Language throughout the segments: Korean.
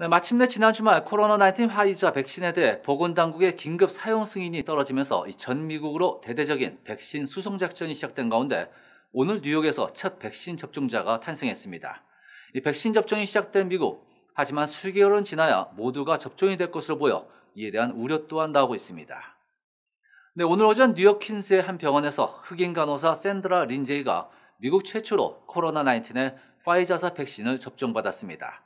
네, 마침내 지난 주말 코로나19 화이자 백신에 대해 보건당국의 긴급 사용 승인이 떨어지면서 전 미국으로 대대적인 백신 수송작전이 시작된 가운데 오늘 뉴욕에서 첫 백신 접종자가 탄생했습니다. 이 백신 접종이 시작된 미국, 하지만 수개월은 지나야 모두가 접종이 될 것으로 보여 이에 대한 우려 또한 나오고 있습니다. 네, 오늘 오전 뉴욕 퀸스의 한 병원에서 흑인 간호사 샌드라 린제이가 미국 최초로 코로나19의 화이자사 백신을 접종받았습니다.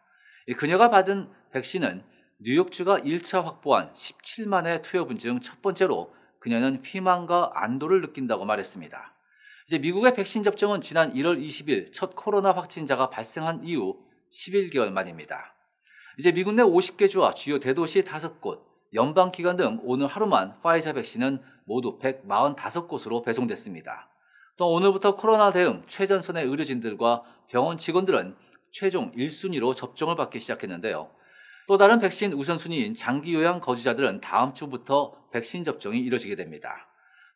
그녀가 받은 백신은 뉴욕주가 1차 확보한 17만의 투여분 중 첫 번째로 그녀는 희망과 안도를 느낀다고 말했습니다. 이제 미국의 백신 접종은 지난 1월 20일 첫 코로나 확진자가 발생한 이후 11개월 만입니다. 이제 미국 내 50개 주와 주요 대도시 5곳, 연방기관 등 오늘 하루만 화이자 백신은 모두 145곳으로 배송됐습니다. 또 오늘부터 코로나 대응 최전선의 의료진들과 병원 직원들은 최종 1순위로 접종을 받기 시작했는데요. 또 다른 백신 우선순위인 장기 요양 거주자들은 다음 주부터 백신 접종이 이뤄지게 됩니다.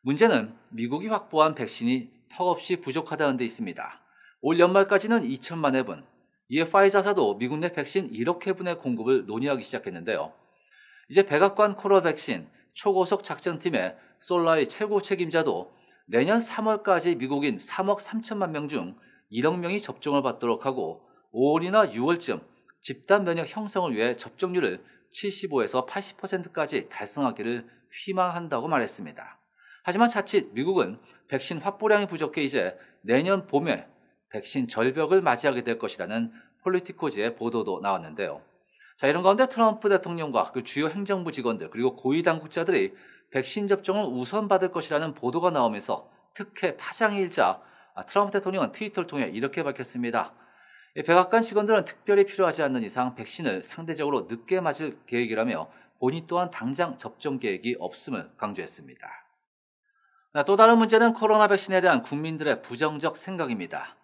문제는 미국이 확보한 백신이 턱없이 부족하다는 데 있습니다. 올 연말까지는 2천만 회분, 이에 파이자사도 미국 내 백신 1억 회분의 공급을 논의하기 시작했는데요. 이제 백악관 코로나 백신 초고속 작전팀의 솔라의 최고 책임자도 내년 3월까지 미국인 3억 3천만 명 중 1억 명이 접종을 받도록 하고 5월이나 6월쯤 집단 면역 형성을 위해 접종률을 75에서 80%까지 달성하기를 희망한다고 말했습니다. 하지만 자칫 미국은 백신 확보량이 부족해 이제 내년 봄에 백신 절벽을 맞이하게 될 것이라는 폴리티코지의 보도도 나왔는데요. 자, 이런 가운데 트럼프 대통령과 그 주요 행정부 직원들 그리고 고위 당국자들이 백신 접종을 우선받을 것이라는 보도가 나오면서 특혜 파장이 일자 아, 트럼프 대통령은 트위터를 통해 이렇게 밝혔습니다. 예, 백악관 직원들은 특별히 필요하지 않는 이상 백신을 상대적으로 늦게 맞을 계획이라며 본인 또한 당장 접종 계획이 없음을 강조했습니다. 아, 또 다른 문제는 코로나 백신에 대한 국민들의 부정적 생각입니다.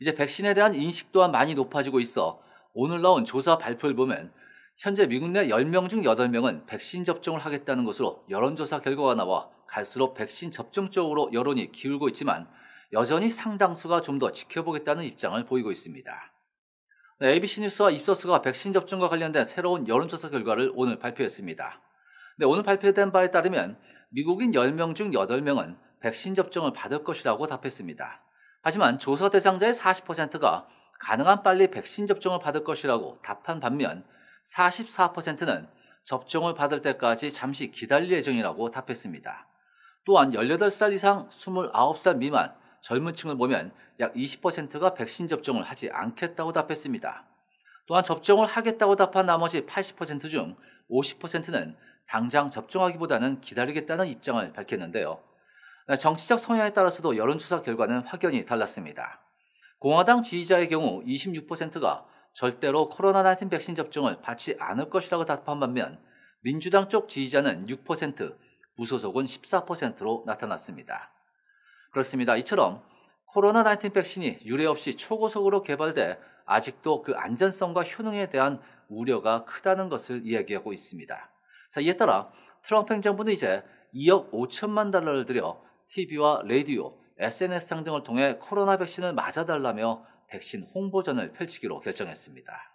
이제 백신에 대한 인식 또한 많이 높아지고 있어 오늘 나온 조사 발표를 보면 현재 미국 내 10명 중 8명은 백신 접종을 하겠다는 것으로 여론조사 결과가 나와 갈수록 백신 접종 쪽으로 여론이 기울고 있지만 여전히 상당수가 좀 더 지켜보겠다는 입장을 보이고 있습니다. 네, ABC 뉴스와 입소스가 백신 접종과 관련된 새로운 여론조사 결과를 오늘 발표했습니다. 네, 오늘 발표된 바에 따르면 미국인 10명 중 8명은 백신 접종을 받을 것이라고 답했습니다. 하지만 조사 대상자의 40%가 가능한 빨리 백신 접종을 받을 것이라고 답한 반면 44%는 접종을 받을 때까지 잠시 기다릴 예정이라고 답했습니다. 또한 18살 이상 29살 미만 젊은 층을 보면 약 20%가 백신 접종을 하지 않겠다고 답했습니다. 또한 접종을 하겠다고 답한 나머지 80%중 50%는 당장 접종하기보다는 기다리겠다는 입장을 밝혔는데요. 네, 정치적 성향에 따라서도 여론조사 결과는 확연히 달랐습니다. 공화당 지지자의 경우 26%가 절대로 코로나19 백신 접종을 받지 않을 것이라고 답한 반면 민주당 쪽 지지자는 6%, 무소속은 14%로 나타났습니다. 그렇습니다. 이처럼 코로나19 백신이 유례 없이 초고속으로 개발돼 아직도 그 안전성과 효능에 대한 우려가 크다는 것을 이야기하고 있습니다. 자, 이에 따라 트럼프 행정부는 이제 2억 5천만 달러를 들여 TV와 라디오, SNS 상 등을 통해 코로나 백신을 맞아달라며 백신 홍보전을 펼치기로 결정했습니다.